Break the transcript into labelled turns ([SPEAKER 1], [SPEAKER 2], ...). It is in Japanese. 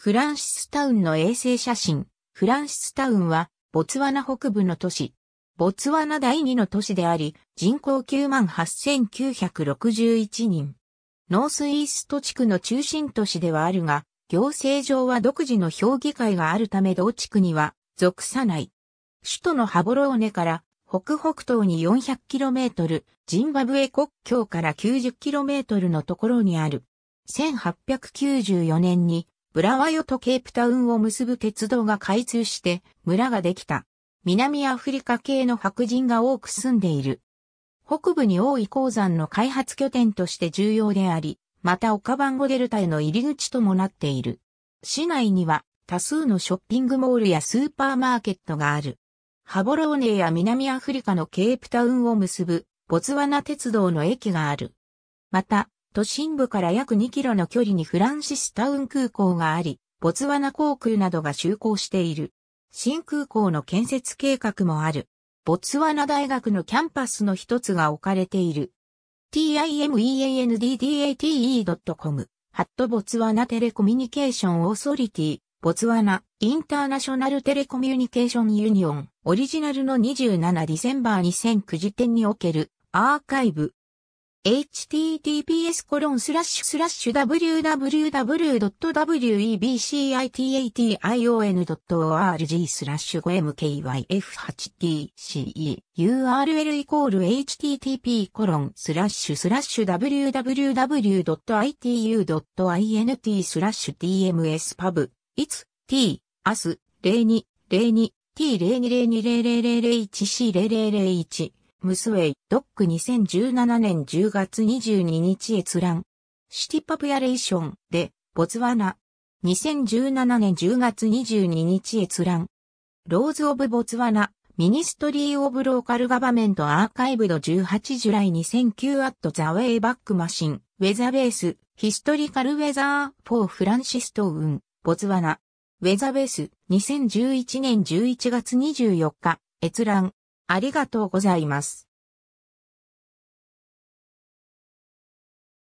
[SPEAKER 1] フランシスタウンの衛星写真。フランシスタウンは、ボツワナ北部の都市。ボツワナ第二の都市であり、人口98,961人。ノースイースト地区の中心都市ではあるが、行政上は独自の評議会があるため同地区には属さない。首都のハボローネから北北東に 400km、ジンバブエ国境から 90km のところにある。1894年に浦和よとケープタウンを結ぶ鉄道が開通して村ができた。南アフリカ系の白人が多く住んでいる。北部に多い鉱山の開発拠点として重要であり、またオカバンゴデルタへの入り口ともなっている。市内には多数のショッピングモールやスーパーマーケットがある。ハボローネや南アフリカのケープタウンを結ぶボツワナ鉄道の駅がある。また、都心部から約2キロの距離にフランシスタウン空港があり、ボツワナ航空などが就航している。新空港の建設計画もある。ボツワナ大学のキャンパスの一つが置かれている。timeandate.com ハットボツワナテレコミュニケーションオーソリティ、ボツワナ、インターナショナルテレコミュニケーションユニオン、オリジナルの27ディセンバー2009時点における、アーカイブ、https コロンスラッシュスラッシュ www.webcitation.org スラッシュ 5mkyf8tceurl イコール http コロンスラッシュスラッシュ www.itu.int スラッシュ tmspub its t as 0202 0 2 0 2 0 0 0 1 c 0 0 0 1ムスウェイ、ドック2017年10月22日閲覧。シティパブヤレーションで、ボツワナ。2017年10月22日閲覧。ローズ・オブ・ボツワナ、ミニストリー・オブ・ローカル・ガバメント・アーカイブド18ジュライ2009アット・ザ・ウェイ・バック・マシン、ウェザ・ーベース、ヒストリカル・ウェザー・フォー・フランシスト・ウン、ボツワナ。ウェザ・ーベース、2011年11月24日、閲覧。ありがとうございます。